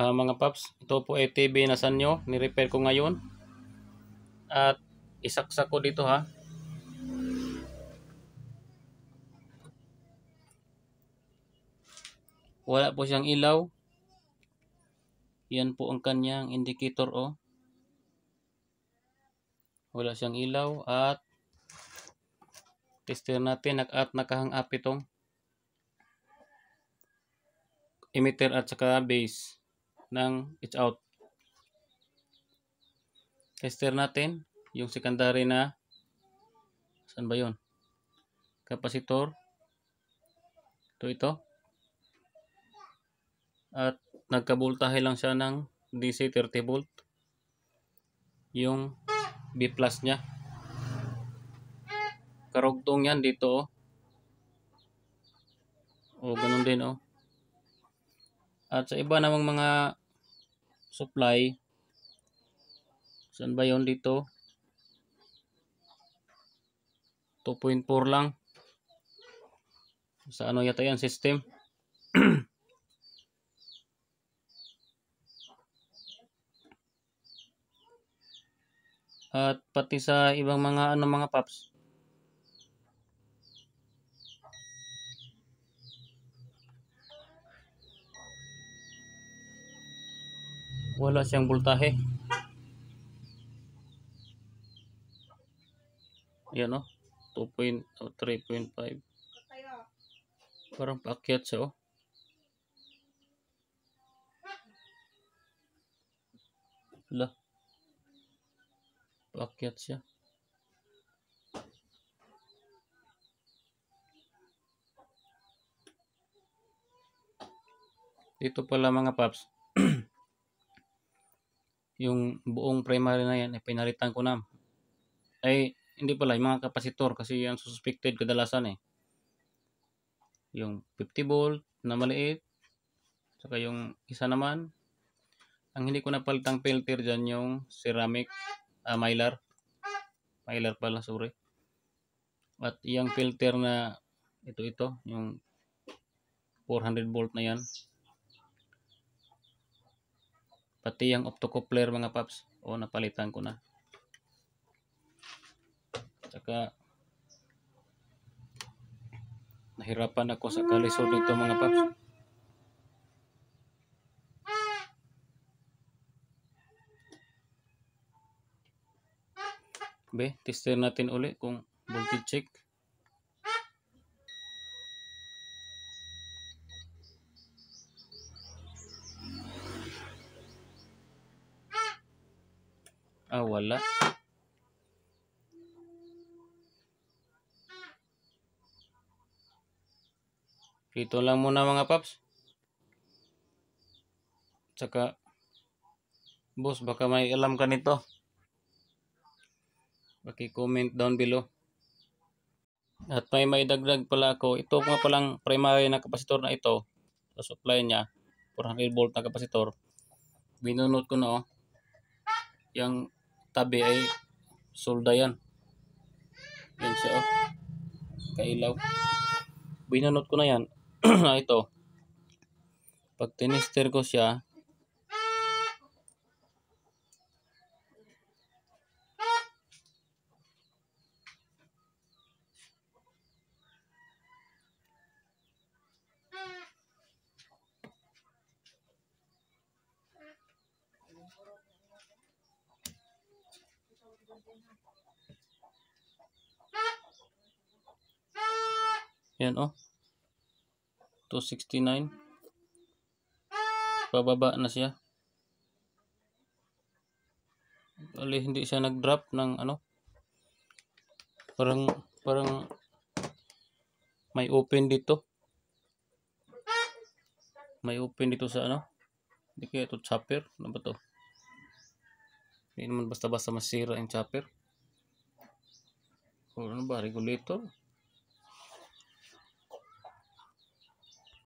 uh, mga paps. Ito po ay TV na sanyo. repair ko ngayon. At isaksak ko dito ha. Wala po siyang ilaw. Yan po ang kanyang indicator Oh. Wala siyang ilaw at tester natin nak at nakahang up itong emitter at saka base ng it's out. Tester natin yung secondary na saan ba yun? Capacitor. Ito ito. At nagkabultahe lang siya ng DC 30 volt. Yung B plus niya. Karugtong yan dito O oh. oh, ganun din oh. At sa iba namang mga supply, saan ba yon dito? 2.4 lang. Sa ano yata yan system? At pati sa ibang mga ano mga paps. wala siyang voltahe yan o 2.3.5 parang paakyat siya o oh. Hala. Paakyat siya. Dito pala mga paps yung buong primary na yan, ay eh, pinalitan ko na. Ay, eh, hindi pala, yung mga kapasitor kasi yan suspected kadalasan eh. Yung 50 volt na maliit, saka yung isa naman, ang hindi ko napalitang filter dyan yung ceramic uh, mylar. Mylar pala, sorry. At yung filter na ito ito, yung 400 volt na yan. Pati yung optocoupler mga paps. O, napalitan ko na. saka nahirapan ako sa kalisod nito mga paps. Be, tester natin uli kung voltage check. Ah, wala. Dito lang muna mga paps. Tsaka, boss, baka may alam ka nito. Paki-comment down below. At may maidagdag dagdag pala ako. Ito mga palang primary na kapasitor na ito. Sa supply niya, 400 volt na kapasitor. Binunot ko na oh. Yung tabi ay solda yan. Yan siya oh. Kailaw. Binanot ko na yan. Ah, ito. Pag tinister ko siya, Yan oh. 269. Pababa na siya. Bali hindi siya nag-drop ng ano. Parang parang may open dito. May open dito sa ano. Hindi kaya ito chopper. Ano ba to? Hindi naman basta-basta masira yung chopper. O ano ba, regulator?